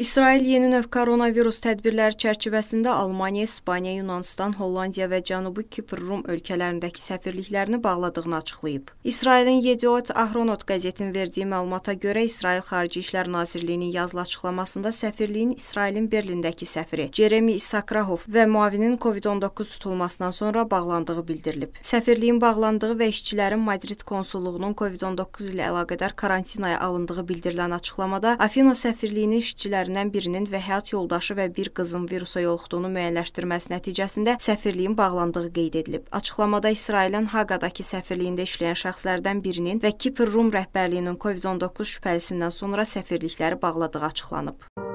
İsrail yeni növ koronavirus tədbirləri çərçivəsində Almaniya, İspaniya, Yunanıstan, Hollandiya və Cənubi Kipr Rum ölkələrindəki səfirliklərini bağladığını açıqlayıb. İsrailin Yediot Ahronot qəzetinin verdiyi məlumata görə İsrail Xarici İşlər Nazirliyinin yazılı açıqlamasında səfirliyin İsrailin Berlindəki səfiri Jeremy Isakrahov və müavinin COVID-19 tutulmasından sonra bağlandığı bildirilib. Səfirliyin bağlandığı və işçilərin Madrid konsulluğunun COVID-19 ilə əlaqədar karantinaya alındığı bildirilən açıqlamada Afina səfirliyinin işçilərinin əsirlərindən birinin və həyat yoldaşı və bir qızın virusa yoluxduğunu müəyyənləşdirməsi nəticəsində səfirliyin bağlandığı qeyd edilib. Açıqlamada İsrailin Haqadakı səfirliyində işləyən şəxslərdən birinin və Kipr Rum rəhbərliyinin COVID-19 şübhəlisindən sonra səfirlikləri bağladığı açıqlanıb.